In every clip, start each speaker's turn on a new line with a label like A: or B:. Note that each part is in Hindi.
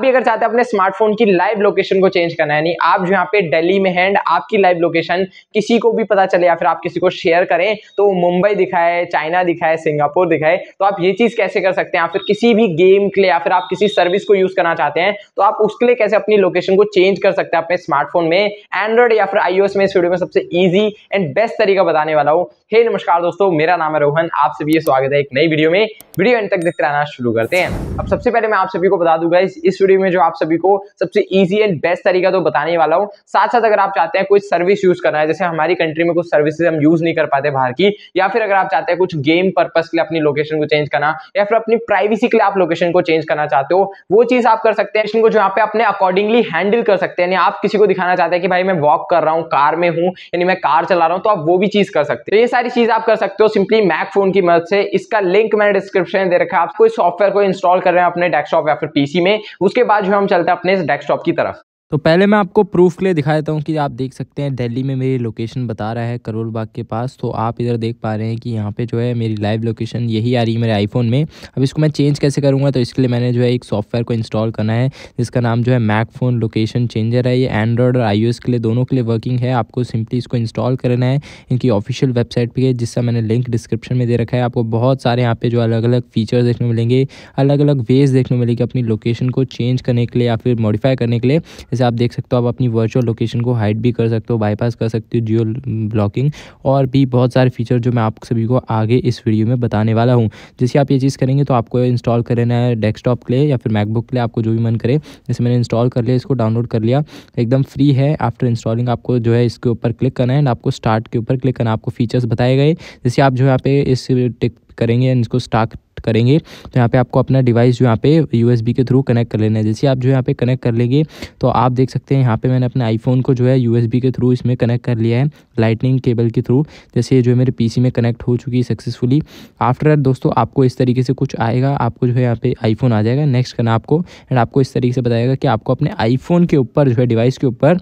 A: भी अगर चाहते हैं अपने स्मार्टफोन की लाइव लोकेशन को चेंज करना है यानी आप जो यहाँ पे दिल्ली में हैं आपकी लाइव लोकेशन किसी को भी पता चले या फिर आप किसी को शेयर करें तो मुंबई दिखाए चाइना दिखाए सिंगापुर दिखाए तो आप ये चीज कैसे कर सकते हैं या फिर किसी भी गेम के लिए या फिर आप किसी सर्विस को यूज करना चाहते हैं तो आप उसके लिए कैसे अपनी लोकेशन को चेंज कर सकते हैं अपने स्मार्टफोन में एंड्रॉइड या फिर आईओएस में इस वीडियो में सबसे ईजी एंड बेस्ट तरीका बताने वाला हूँ हे नमस्कार दोस्तों मेरा नाम है रोहन आप सभी स्वागत है एक नई वीडियो में वीडियो एंड तक देखते रहना शुरू करते हैं अब सबसे पहले मैं आप सभी को बता दूंगा इस इस वीडियो में जो आप सभी को सबसे ईजी एंड बेस्ट तरीका तो बताने वाला हूँ साथ साथ अगर आप चाहते हैं कुछ सर्विस यूज करना है जैसे हमारी कंट्री में कुछ सर्विसेज हम यूज नहीं कर पाते बाहर की या फिर अगर आप चाहते हैं कुछ गेम पर्पज के लिए अपनी लोकेशन को चेंज करना या फिर अपनी प्राइवेसी के लिए आप लोकेशन को चेंज करना चाहते हो वो चीज आप कर सकते हैं जो यहाँ पे अपने अकॉर्डिंगली हैंडल कर सकते हैं आप किसी को दिखाना चाहते हैं कि भाई मैं वॉक कर रहा हूँ कार में हूँ यानी मैं कार चला रहा हूँ तो आप वो भी चीज कर सकते हैं तो ये सारी चीज आप कर सकते हो सिंपली मैक फोन की मदद से इसका लिंक मैंने डिस्क्रिप्शन दे रखा है आप कोई सॉफ्टवेयर को इंस्टॉल कर रहे हैं अपने डेस्कटॉप या फिर पीसी में उसके बाद जो हम चलते हैं अपने डेस्कटॉप की तरफ
B: तो पहले मैं आपको प्रूफ के लिए दिखा देता हूँ कि आप देख सकते हैं दिल्ली में मेरी लोकेशन बता रहा है करोल बाग के पास तो आप इधर देख पा रहे हैं कि यहाँ पे जो है मेरी लाइव लोकेशन यही आ रही है मेरे आईफोन में अब इसको मैं चेंज कैसे करूँगा तो इसके लिए मैंने जो है एक सॉफ्टवेयर को इंस्टॉल करना है जिसका नाम जो है मैक फ़ोन लोकेशन चेंजर है ये एंड्रॉयड और आई के लिए दोनों के लिए वर्किंग है आपको सिंपली इसको इंस्टॉल करना है इनकी ऑफिशियल वेबसाइट पर जिसका मैंने लिंक डिस्क्रिप्शन में दे रखा है आपको बहुत सारे यहाँ पर जो अलग अलग फीचर्स देखने मिलेंगे अलग अलग वेज देखने मिलेगी अपनी लोकेशन को चेंज करने के लिए या फिर मॉडिफाई करने के लिए जैसे आप देख सकते हो आप अपनी वर्चुअल लोकेशन को हाइड भी कर सकते हो बाईपास कर सकते हो जियो ब्लॉकिंग mm, और भी बहुत सारे फीचर जो मैं आप सभी को आगे इस वीडियो में बताने वाला हूँ जैसे आप ये चीज़ करेंगे तो आपको इंस्टॉल कर लेना है डेस्कटॉप के लिए या फिर मैकबुक के लिए आपको जो भी मन करे जैसे मैंने इंस्टॉल कर लिया इसको डाउनलोड कर लिया एकदम फ्री है आफ्टर इंस्टॉलिंग आपको जो है इसके ऊपर क्लिक करना है एंड आपको स्टार्ट के ऊपर क्लिक करना आपको फीचर्स बताए गए जैसे आप जो यहाँ पे इस टिक करेंगे एंड इसको स्टार्ट करेंगे तो यहाँ पे आपको अपना डिवाइस जो यहाँ पे यू के थ्रू कनेक्ट कर लेना है जैसे आप जो यहाँ पे कनेक्ट कर लेंगे तो आप देख सकते हैं यहाँ पे मैंने अपने आईफोन को जो है यू के थ्रू इसमें कनेक्ट कर लिया है लाइटनिंग केबल के थ्रू जैसे जो है मेरे पीसी में कनेक्ट हो चुकी है सक्सेसफुली आफ्टर दैट दोस्तों आपको इस तरीके से कुछ आएगा आपको जो है यहाँ पे आईफोन आ जाएगा नेक्स्ट करना आपको एंड आपको इस तरीके से बताएगा कि आपको अपने आईफोन के ऊपर जो है डिवाइस के ऊपर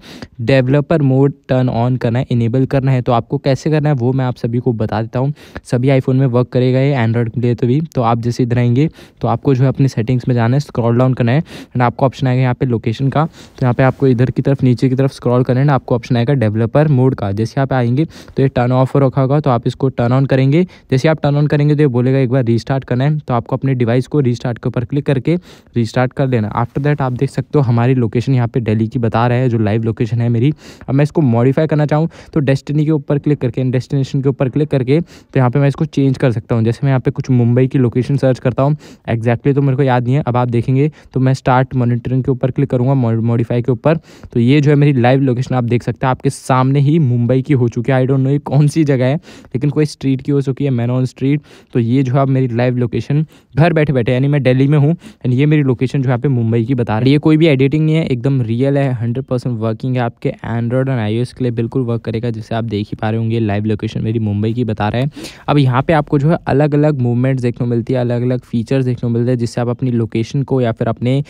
B: डेवलपर मोड टर्न ऑन करना है इनेबल करना है तो आपको कैसे करना है वो मैं आप सभी को बता देता हूँ सभी आईफोन में वर्क करेगा है एंड्रॉइड के लिए तो भी तो आप जैसे इधर आएंगे तो आपको जो है अपनी सेटिंग्स में जाना है स्क्रॉल डाउन करना है एंड आपको ऑप्शन आएगा यहाँ पे लोकेशन का तो यहाँ पे आपको इधर की तरफ नीचे की तरफ स्क्रॉल करना है आपको ऑप्शन आएगा डेवलपर मोड का जैसे आप आएंगे तो ये टर्न ऑफ रखा होगा तो आप इसको टर्न ऑन करेंगे जैसे आप टर्न ऑन करेंगे तो ये बोलेगा एक बार रीस्टार्ट करना है तो आपको अपने डिवाइस को रीस्टार्ट के ऊपर क्लिक करके रीस्टार्ट कर देना आफ्टर दैट आप देख सकते हो हमारी लोकेशन यहाँ पे डेली की बता रहा है जो लाइव लोकेशन है मेरी अब मैं इसको मॉडिफाई करना चाहूँ तो डेस्टिनी के ऊपर क्लिक करके डेस्टिनेशन के ऊपर क्लिक करके तो यहाँ पर मैं इसको चेंज कर सकता हूँ जैसे मैं यहाँ पे कुछ मुंबई की लोकेशन सर्च करता हूँ एग्जैक्टली तो मेरे को याद नहीं है अब आप देखेंगे तो मैं स्टार्ट मॉनिटरिंग के ऊपर क्लिक करूँगा मॉडिफाई के ऊपर तो ये जो है मेरी लाइव लोकेशन आप देख सकते हैं आपके सामने ही मुंबई की हो चुकी है आई डोंट नो ये कौन सी जगह है लेकिन कोई स्ट्रीट की हो चुकी है मैनोन स्ट्रीट तो ये जो है मेरी लाइव लोकेशन घर बैठे बैठे यानी मैं डेली में हूँ एंड ये मेरी लोकेशन जो यहाँ पे मुंबई की बता रही है ये कोई भी एडिटिंग नहीं है एकदम रियल है हंड्रेड परसेंट वर्किंग है आपके एंड्रॉयड एंड आई के लिए बिल्कुल वर्क करेगा जिससे आप देख ही पा रहे होंगे लाइव लोकेशन मेरी मुंबई की बता रहा है अब यहाँ पे आपको जो है अलग अलग अलग मूवमेंट्स देखने को मिलती है अलग अलग फीचर्स देखने को मिलते हैं जिससे आप अपनी लोकेशन को या फिर अपने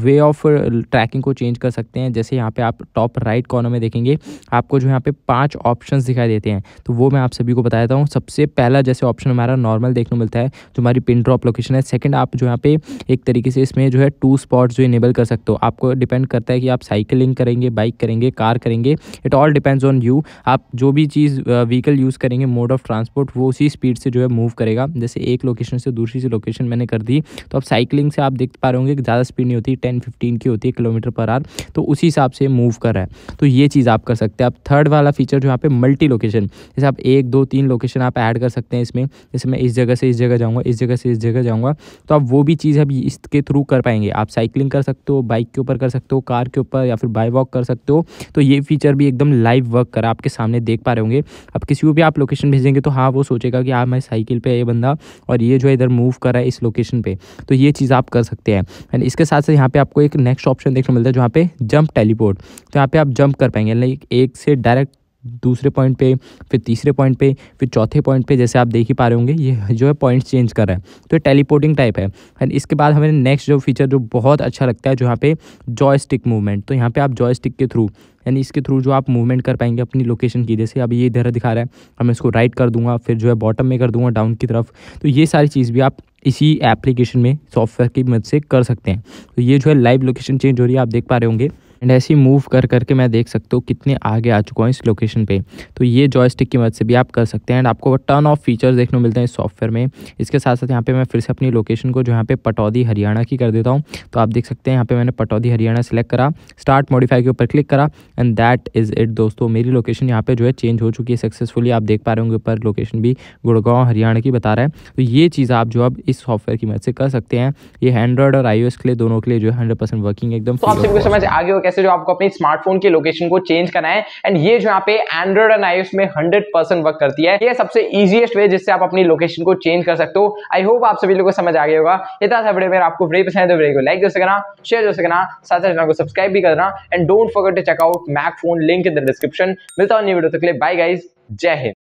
B: वे ऑफ ट्रैकिंग को चेंज कर सकते हैं जैसे यहाँ पे आप टॉप राइट कॉर्नर में देखेंगे आपको जो यहाँ पे पांच ऑप्शंस दिखाई देते हैं तो वो मैं आप सभी को बताता हूँ सबसे पहला जैसे ऑप्शन हमारा नॉर्मल देखने को मिलता है जो हमारी पिन ड्रॉप लोकेशन है सेकेंड आप जो यहाँ पे एक तरीके से इसमें जो है टू स्पॉट्स जो इनेबल कर सकते हो आपको डिपेंड करता है कि आप साइकिलिंग करेंगे बाइक करेंगे कार करेंगे it all depends on you आप जो भी चीज़ व्हीकल यूज़ करेंगे मोड ऑफ ट्रांसपोर्ट वो उसी स्पीड से जो है मूव करेगा जाएगा जैसे एक लोकेशन से दूसरी से लोकेशन मैंने कर दी तो अब साइकिलिंग से आप देख पा रहे होंगे ज़्यादा स्पीड नहीं होती टेन फिफ्टीन की होती है किलोमीटर पर आर तो उसी हिसाब से मूव कर रहा है तो ये चीज़ आप कर सकते हैं आप थर्ड वाला फीचर जो यहाँ पे मल्टी लोकेशन जैसे आप एक दो तीन लोकेशन आप ऐड कर सकते हैं इसमें जैसे मैं इस जगह से इस जगह जाऊँगा इस जगह से इस जगह जाऊँगा तो आप वो भी चीज़ अब इसके थ्रू कर पाएंगे आप साइकिलिंग कर सकते हो बाइक के ऊपर कर सकते हो कार के ऊपर या फिर बाई वॉक कर सकते हो तो ये फीचर भी एकदम लाइव वर्क कर आपके सामने देख पा रहे होंगे अब किसी को भी आप लोकेशन भेजेंगे तो हाँ वो सोचेगा कि आप हाँ, मैं साइकिल पर बंदा और ये जो है इधर मूव कर रहा है इस लोकेशन पे तो ये चीज़ आप कर सकते हैं एंड इसके साथ साथ यहाँ पे आपको एक नेक्स्ट ऑप्शन देखने को मिलता है जहाँ पे जंप टेलीपोर्ट तो यहाँ पे आप जंप कर पाएंगे लाइक एक से डायरेक्ट दूसरे पॉइंट पे फिर तीसरे पॉइंट पे फिर चौथे पॉइंट पे जैसे आप देख ही पा रहे होंगे ये जो है पॉइंट्स चेंज कर रहा है तो ये टेलीपोर्टिंग टाइप है एंड इसके बाद हमें नेक्स्ट जो फीचर जो बहुत अच्छा लगता है जो यहाँ पे जॉयस्टिक मूवमेंट तो यहाँ पे आप जॉयस्टिक के थ्रू यानी इसके थ्रू जो आप मूवमेंट कर पाएंगे अपनी लोकेशन की जैसे अब ये इधर दिखा रहा है मैं इसको राइट कर दूंगा फिर जो है बॉटम में कर दूंगा डाउन की तरफ तो ये सारी चीज़ भी आप इसी एप्लीकेशन में सॉफ्टवेयर की मदद से कर सकते हैं तो ये जो है लाइव लोकेशन चेंज हो रही है आप देख पा रहे होंगे एंड ऐसे ही मूव कर करके मैं देख सकता हूँ कितने आगे आ चुका हूँ इस लोकेशन पे तो ये जॉयस्टिक की मदद से भी आप कर सकते हैं एंड आपको टर्न ऑफ फीचर्स देखने को मिलते हैं इस सॉफ्टवेयर में इसके साथ साथ यहाँ पे मैं फिर से अपनी लोकेशन को जो यहाँ पे पटौदी हरियाणा की कर देता हूँ तो आप देख सकते हैं यहाँ पर मैंने पटौदी हरियाणा सेलेक्ट करा स्टार्ट मॉडिफाई के ऊपर क्लिक करा एंड दैट इज़ इट दोस्तों मेरी लोकेशन यहाँ पे जो है चेंज हो चुकी है सक्सेसफुली आप देख पा रहे होंगे ऊपर लोकेशन भी गुड़गांव हरियाणा की बता रहा है तो ये चीज़ आप जो अब इस सॉफ्टवेयर की मदद से कर सकते हैं ये एंड्रॉयड और आई के लिए दोनों के लिए जो है हंड्रेड वर्किंग एकदम तो समझ
A: आगे से जो आपको अपने स्मार्टफोन की लोकेशन को चेंज करना है एंड ये जो यहाँ पे एंड्रॉइड एंड आईओएस में हंड्रेड परसेंट वर्क करती है ये सबसे ईजिएस्ट वे जिससे आप अपनी लोकेशन को चेंज कर सकते हो आई होप आप सभी लोगों को समझ आ गया होगा इतना सा वीडियो मेरा आपको वीडियो पसंद है तो वीडियो को लाइक कर सकना शेयर कर सकना साथ चैनल को सब्सक्राइब भी करना and don't forget to check out Mac phone link in the description मिलता हूँ वीडियो तक लिए बाय गाइज जय हिंद